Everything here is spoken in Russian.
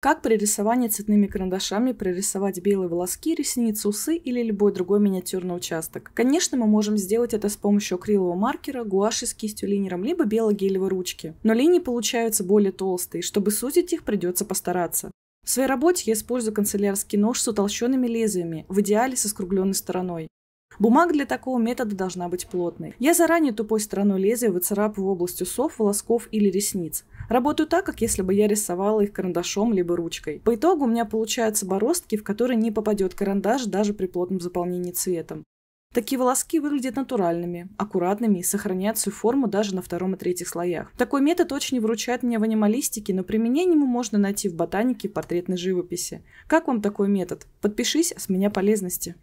Как при рисовании цветными карандашами прорисовать белые волоски, ресницы, усы или любой другой миниатюрный участок? Конечно, мы можем сделать это с помощью акрилового маркера, гуаши с кистью линером, либо белой гелевой ручки. Но линии получаются более толстые, чтобы сузить их придется постараться. В своей работе я использую канцелярский нож с утолщенными лезвиями, в идеале со скругленной стороной. Бумага для такого метода должна быть плотной. Я заранее тупой стороной лезвия выцарапываю область усов, волосков или ресниц. Работаю так, как если бы я рисовала их карандашом либо ручкой. По итогу у меня получаются бороздки, в которые не попадет карандаш даже при плотном заполнении цветом. Такие волоски выглядят натуральными, аккуратными и сохраняют свою форму даже на втором и третьих слоях. Такой метод очень выручает мне в анималистике, но применение ему можно найти в ботанике и портретной живописи. Как вам такой метод? Подпишись, с меня полезности.